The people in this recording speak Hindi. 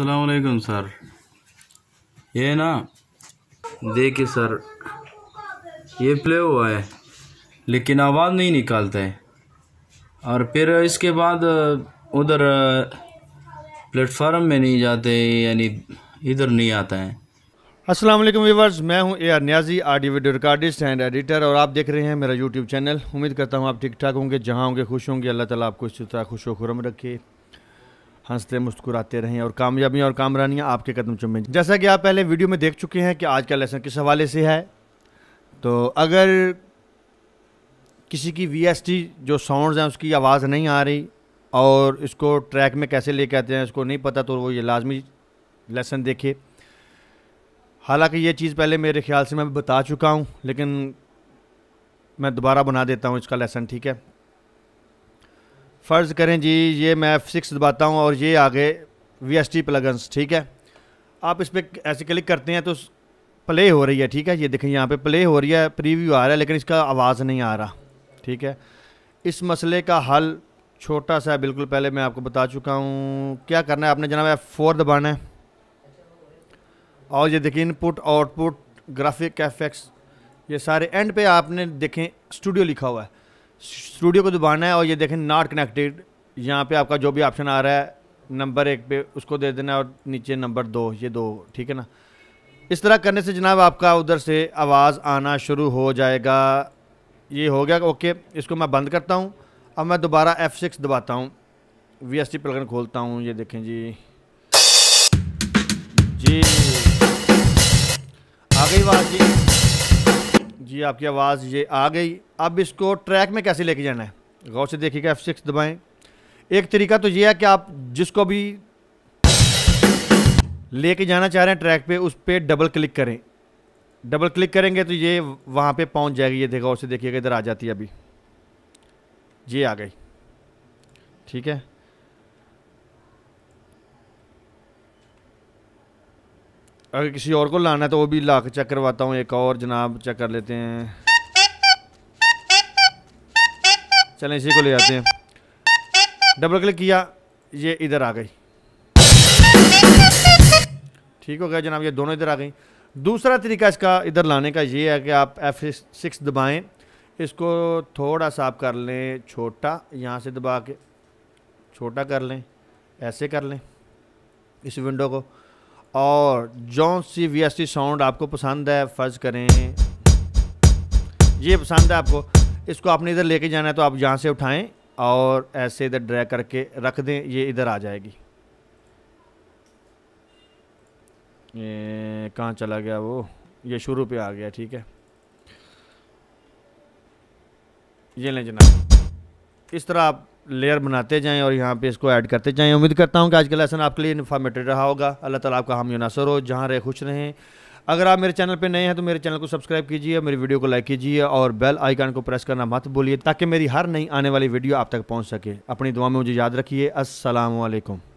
असलकुम सर ये ना देखिए सर ये प्ले हुआ है लेकिन आवाज़ नहीं निकालता है और फिर इसके बाद उधर प्लेटफार्म में नहीं जाते यानी इधर नहीं आता है अस्सलाम वालेकुम व्यूवर्स मैं हूं A R Niazi audio video recordist and editor और आप देख रहे हैं मेरा यूट्यूब चैनल उम्मीद करता हूं आप ठीक ठाक होंगे जहां होंगे खुश होंगे अल्लाह ताला आपको इस तरह खुश खुरम रखे हंसते मुस्कुराते रहें और कामयाबियाँ और कामरानियाँ आपके कदम चुमें जैसा कि आप पहले वीडियो में देख चुके हैं कि आज का लेसन किस हवाले से है तो अगर किसी की वी जो साउंड्स हैं उसकी आवाज़ नहीं आ रही और इसको ट्रैक में कैसे लेके आते हैं इसको नहीं पता तो वो ये लाजमी लेसन देखे हालांकि ये चीज़ पहले मेरे ख्याल से मैं बता चुका हूँ लेकिन मैं दोबारा बना देता हूँ इसका लेसन ठीक है फ़र्ज़ करें जी ये मैं एफ़ सिक्स दबाता हूँ और ये आगे वी एस टी प्लगन्स ठीक है आप इस पर ऐसे क्लिक करते हैं तो प्ले हो रही है ठीक है ये देखें यहाँ पे प्ले हो रही है प्रीव्यू आ रहा है लेकिन इसका आवाज़ नहीं आ रहा ठीक है इस मसले का हल छोटा सा है बिल्कुल पहले मैं आपको बता चुका हूँ क्या करना है आपने जनाब एफ फोर दबाना है और ये देखें इनपुट आउटपुट ग्राफिक एफेक्ट्स ये सारे एंड पे आपने देखें स्टूडियो लिखा हुआ है स्टूडियो को दबाना है और ये देखें नॉट कनेक्टेड यहाँ पे आपका जो भी ऑप्शन आ रहा है नंबर एक पे उसको दे देना और नीचे नंबर दो ये दो ठीक है ना इस तरह करने से जनाब आपका उधर से आवाज़ आना शुरू हो जाएगा ये हो गया ओके इसको मैं बंद करता हूँ अब मैं दोबारा एफ़ सिक्स दबाता हूँ वी एस टी प्रकरण खोलता हूँ ये देखें जी जी आ गई बात जी जी आपकी आवाज़ ये आ गई अब इसको ट्रैक में कैसे लेके जाना है गौर से देखिएगा एफ़ सिक्स दबाएँ एक तरीका तो ये है कि आप जिसको भी लेके जाना चाह रहे हैं ट्रैक पे उस पर डबल क्लिक करें डबल क्लिक करेंगे तो ये वहाँ पे पहुँच जाएगी ये देखा उसे से देखिएगा इधर आ जाती है अभी ये आ गई ठीक है अगर किसी और को लाना है तो वो भी ला चेक करवाता हूँ एक और जनाब चेक कर लेते हैं चलें इसी को ले जाते हैं डबल क्लिक किया ये इधर आ गई ठीक हो गया जनाब ये दोनों इधर आ गई दूसरा तरीका इसका इधर लाने का ये है कि आप एफ सिक्स दबाएँ इसको थोड़ा सा आप कर लें छोटा यहाँ से दबा के छोटा कर लें ऐसे कर लें इस विंडो को और जौन सी वी एस टी साउंड आपको पसंद है फ़र्ज़ करें ये पसंद है आपको इसको आपने इधर लेके जाना है तो आप यहाँ से उठाएं और ऐसे इधर ड्रैग करके रख दें ये इधर आ जाएगी ये कहाँ चला गया वो ये शुरू पे आ गया ठीक है ये लें जनाब इस तरह आप लेयर बनाते जाएँ और यहाँ पे इसको ऐड करते जाएँ उम्मीद करता हूँ कि आज का लेसन आपके लिए इन्फॉर्मेटिव रहा होगा अल्लाह ताला आपका हम यूनासर हो जहाँ रहे खुश रहें अगर आप मेरे चैनल पे नए हैं तो मेरे चैनल को सब्सक्राइब कीजिए मेरी वीडियो को लाइक कीजिए और बेल आइकन को प्रेस करना मत भूलिए ताकि मेरी हर नई आने वाली वीडियो आप तक पहुँच सके अपनी दुआ में मुझे याद रखिए असलकम